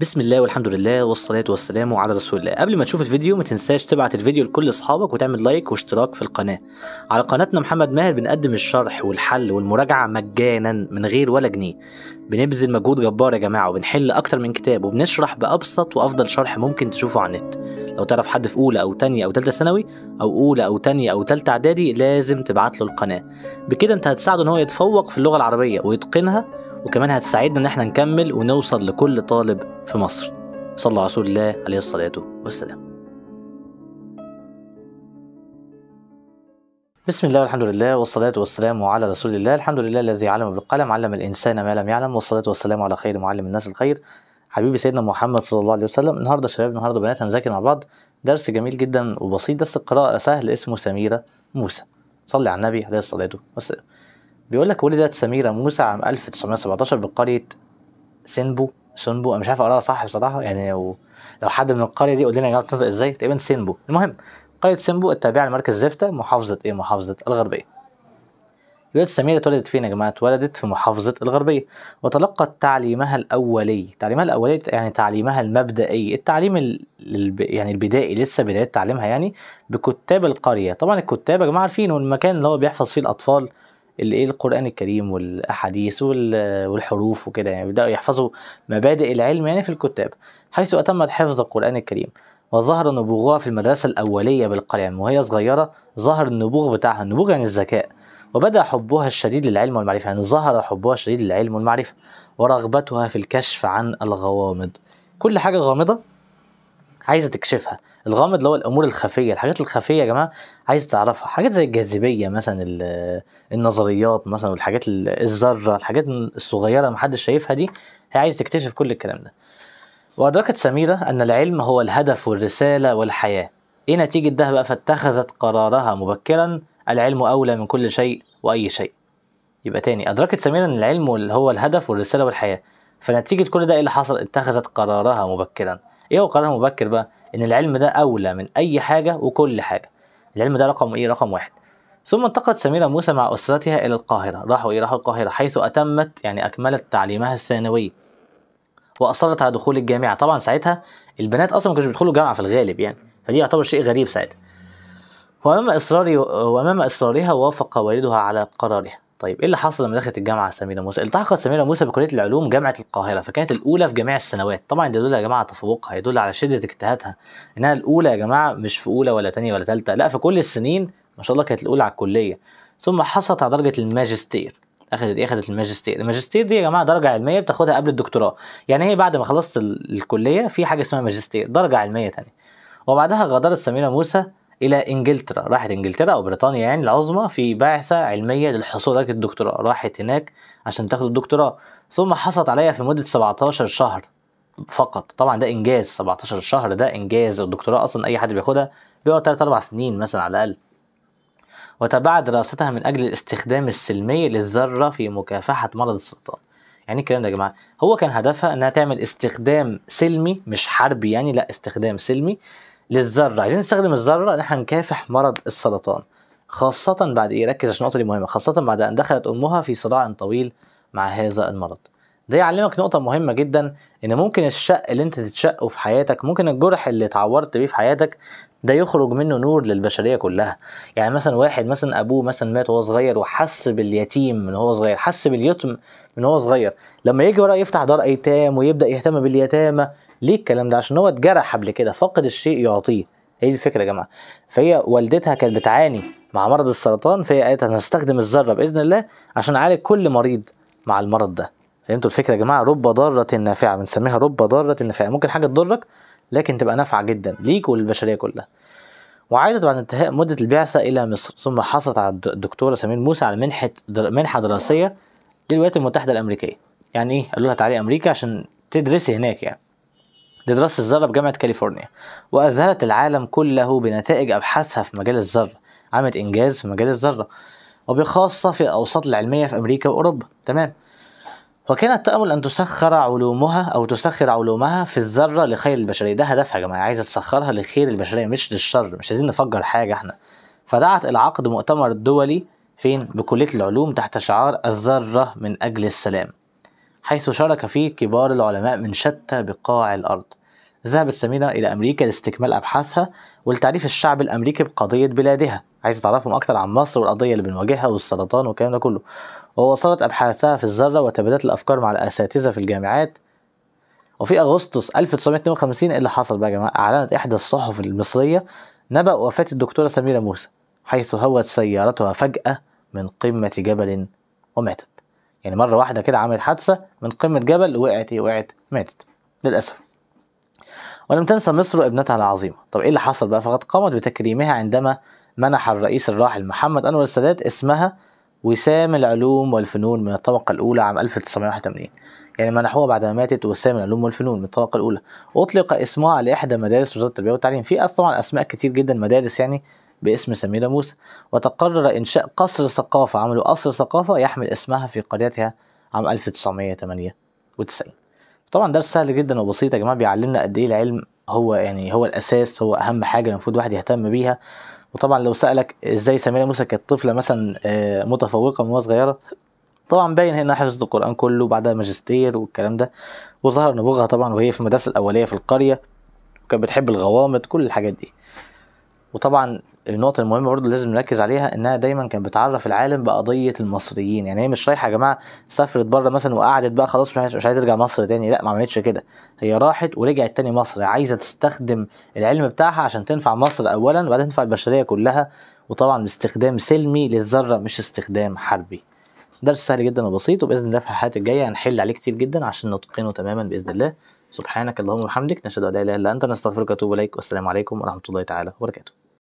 بسم الله والحمد لله والصلاة والسلام على رسول الله قبل ما تشوف الفيديو ما تنساش تبعت الفيديو لكل اصحابك وتعمل لايك واشتراك في القناة على قناتنا محمد ماهر بنقدم الشرح والحل والمراجعة مجانا من غير ولا جنيه بنبذل مجهود جبار يا جماعة وبنحل أكتر من كتاب وبنشرح بأبسط وأفضل شرح ممكن تشوفه على النت لو تعرف حد في أولى أو تانية أو تالتة ثانوي أو أولى أو تانية أو تالتة إعدادي لازم تبعت له القناة بكده أنت هتساعده إن هو يتفوق في اللغة العربية ويتقنها وكمان هتساعدنا إن إحنا نكمل ونوصل لكل طالب في مصر صلى على رسول الله عليه الصلاة والسلام بسم الله والحمد لله والصلاة والسلام على رسول الله الحمد لله الذي علم بالقلم علم الإنسان ما لم يعلم والصلاة والسلام على خير معلم الناس الخير حبيبي سيدنا محمد صلى الله عليه وسلم النهاردة شباب النهاردة بنات هنذاكر مع بعض درس جميل جدا وبسيط درس القراءة سهل اسمه سميرة موسى صلي على النبي عليه الصلاة والسلام بيقول لك ولدت سميرة موسى عام 1917 بقرية سينبو سنبو انا مش عارف اقراها صح بصراحه يعني لو لو حد من القريه دي قول لنا يا جماعه بتنطق ازاي تقريبا سينبو المهم قريه سينبو التابعه لمركز زفته محافظه ايه محافظه الغربيه الولاده سميرة اتولدت فين يا جماعة؟ اتولدت في محافظة الغربية، وتلقت تعليمها الأولي، تعليمها الأولي يعني تعليمها المبدئي، التعليم يعني البدائي لسه بداية تعليمها يعني بكتاب القرية، طبعا الكتاب يا جماعة عارفين والمكان اللي هو بيحفظ فيه الأطفال الايه القران الكريم والاحاديث والحروف وكده يعني بداوا يحفظوا مبادئ العلم يعني في الكتاب حيث اتمت حفظ القران الكريم وظهر نبوغها في المدرسة الأولية بالقلم يعني، وهي صغيرة ظهر النبوغ بتاعها النبوغ يعني الذكاء وبدأ حبها الشديد للعلم والمعرفة يعني ظهر حبها الشديد للعلم والمعرفة ورغبتها في الكشف عن الغوامض كل حاجة غامضة عايزه تكشفها الغامض اللي هو الامور الخفيه الحاجات الخفيه يا جماعه عايز تعرفها حاجات زي الجاذبيه مثلا النظريات مثلا والحاجات الذره الحاجات الصغيره محدش شايفها دي هي عايز تكتشف كل الكلام ده وادركت سميره ان العلم هو الهدف والرساله والحياه ايه نتيجه ده بقى فاتخذت قرارها مبكرا العلم اولى من كل شيء واي شيء يبقى تاني ادركت سميره ان العلم هو الهدف والرساله والحياه فنتيجه كل ده ايه اللي حصل اتخذت قرارها مبكرا ايه هو القرار المبكر بقى ان العلم ده اولى من اي حاجه وكل حاجه العلم ده رقم ايه رقم واحد ثم انتقلت سميرة موسى مع أسرتها إلى القاهرة راحوا إيه راحوا القاهرة حيث أتمت يعني أكملت تعليمها الثانوي وأصرت على دخول الجامعة طبعا ساعتها البنات أصلا ما كانوش بيدخلوا جامعة في الغالب يعني فدي يعتبر شيء غريب ساعتها وأمام إصراري وأمام إصرارها وافق والدها على قرارها طيب ايه اللي حصل لما دخلت الجامعه سميره موسى؟ التحقت سميره موسى بكليه العلوم جامعه القاهره فكانت الاولى في جميع السنوات، طبعا ده يدل يا جماعه على تفوقها، يدل على شده اجتهادها، انها الاولى يا جماعه مش في اولى ولا ثانيه ولا ثالثه، لا في كل السنين ما شاء الله كانت الاولى على الكليه، ثم حصلت على درجه الماجستير، اخذت ايه؟ اخذت الماجستير، الماجستير دي يا جماعه درجه علميه بتاخدها قبل الدكتوراه، يعني هي بعد ما خلصت الكليه في حاجه اسمها ماجستير، درجه علميه ثانيه. وبعدها غادرت سميرة موسى الى انجلترا راحت انجلترا او بريطانيا يعني العظمى في بعثه علميه للحصول على الدكتوراه راحت هناك عشان تاخد الدكتوراه ثم حصلت عليها في مده 17 شهر فقط طبعا ده انجاز 17 شهر ده انجاز الدكتوراه اصلا اي حد بياخدها بيقعد 3 4 سنين مثلا على الاقل وتابعت دراستها من اجل الاستخدام السلمي للذره في مكافحه مرض السرطان يعني الكلام ده يا جماعه هو كان هدفها انها تعمل استخدام سلمي مش حربي يعني لا استخدام سلمي للذره عايزين نستخدم الذره ان احنا نكافح مرض السرطان خاصه بعد ايه ركز عشان النقطه دي مهمه خاصه بعد ان دخلت امها في صراع طويل مع هذا المرض ده يعلمك نقطة مهمة جدا إن ممكن الشق اللي أنت تتشقه في حياتك ممكن الجرح اللي اتعورت بيه في حياتك ده يخرج منه نور للبشرية كلها يعني مثلا واحد مثلا أبوه مثلا مات وهو صغير وحس باليتيم من هو صغير حس باليتم من هو صغير لما يجي وراه يفتح دار أيتام ويبدأ يهتم باليتامى ليه الكلام ده عشان هو اتجرح قبل كده فقد الشيء يعطيه هي الفكره يا جماعه فهي والدتها كانت بتعاني مع مرض السرطان فهي قالت انا هستخدم الذره باذن الله عشان اعالج كل مريض مع المرض ده فهمتوا الفكره يا جماعه رب ضاره نافعه بنسميها رب ضاره نافعه ممكن حاجه تضرك لكن تبقى نافعه جدا ليك وللبشريه كلها وعادت بعد انتهاء مدة البعثة إلى مصر ثم حصلت على الدكتورة سمير موسى على منحة در... منحة دراسية للولايات المتحدة الأمريكية يعني إيه قالوا لها تعالي أمريكا عشان تدرسي هناك يعني لدراسة الذرة بجامعة كاليفورنيا وأذهلت العالم كله بنتائج أبحاثها في مجال الذرة عملت إنجاز في مجال الذرة وبخاصة في الأوساط العلمية في أمريكا وأوروبا تمام وكانت تأمل أن تسخر علومها أو تسخر علومها في الذرة لخير البشرية ده هدفها يا جماعة عايزة تسخرها لخير البشرية مش للشر مش عايزين نفجر حاجة احنا فدعت إلى عقد مؤتمر دولي فين بكلية العلوم تحت شعار الذرة من أجل السلام حيث شارك فيه كبار العلماء من شتى بقاع الأرض ذهبت سمينة إلى أمريكا لاستكمال أبحاثها ولتعريف الشعب الأمريكي بقضية بلادها عايزة تعرفهم أكتر عن مصر والقضية اللي بنواجهها والسرطان والكلام ده كله ووصلت أبحاثها في الذرة وتبادلت الأفكار مع الأساتذة في الجامعات وفي أغسطس 1952 اللي حصل بقى يا جماعة أعلنت إحدى الصحف المصرية نبأ وفاة الدكتورة سميرة موسى حيث هوت سيارتها فجأة من قمة جبل وماتت يعني مرة واحدة كده عملت حادثة من قمة جبل وقعت وقعت ماتت للأسف ولم تنسى مصر ابنتها العظيمة طب ايه اللي حصل بقى فقد قامت بتكريمها عندما منح الرئيس الراحل محمد أنور السادات اسمها وسام العلوم والفنون من الطبقة الأولى عام 1981 يعني منحوها بعد ما ماتت وسام العلوم والفنون من الطبقة الأولى أطلق اسمها على إحدى مدارس وزارة التربية والتعليم في طبعا أسماء كتير جدا مدارس يعني باسم سميرة موسى وتقرر إنشاء قصر ثقافة عملوا قصر ثقافة يحمل اسمها في قريتها عام 1998 طبعا درس سهل جدا وبسيط يا جماعه بيعلمنا قد ايه العلم هو يعني هو الاساس هو اهم حاجه المفروض الواحد يهتم بيها وطبعا لو سالك ازاي سميره موسى كانت طفله مثلا آه، متفوقه من وهي صغيره طبعا باين هنا حفظت القران كله بعدها ماجستير والكلام ده وظهر نبوغها طبعا وهي في المدرسه الاوليه في القريه وكانت بتحب الغوامض كل الحاجات دي وطبعا النقطة المهمة برضو لازم نركز عليها إنها دايما كانت بتعرف العالم بقضية المصريين يعني هي مش رايحة يا جماعة سافرت بره مثلا وقعدت بقى خلاص مش عايزة مش عايزة ترجع مصر تاني لا ما عملتش كده هي راحت ورجعت تاني مصر عايزة تستخدم العلم بتاعها عشان تنفع مصر أولا وبعدين تنفع البشرية كلها وطبعا باستخدام سلمي للذرة مش استخدام حربي درس سهل جدا وبسيط وباذن الله في الحلقات الجايه هنحل عليه كتير جدا عشان نتقنه تماما باذن الله سبحانك اللهم وبحمدك نشهد ان لا اله الا انت نستغفرك ونتوب اليك والسلام عليكم ورحمه الله تعالى وبركاته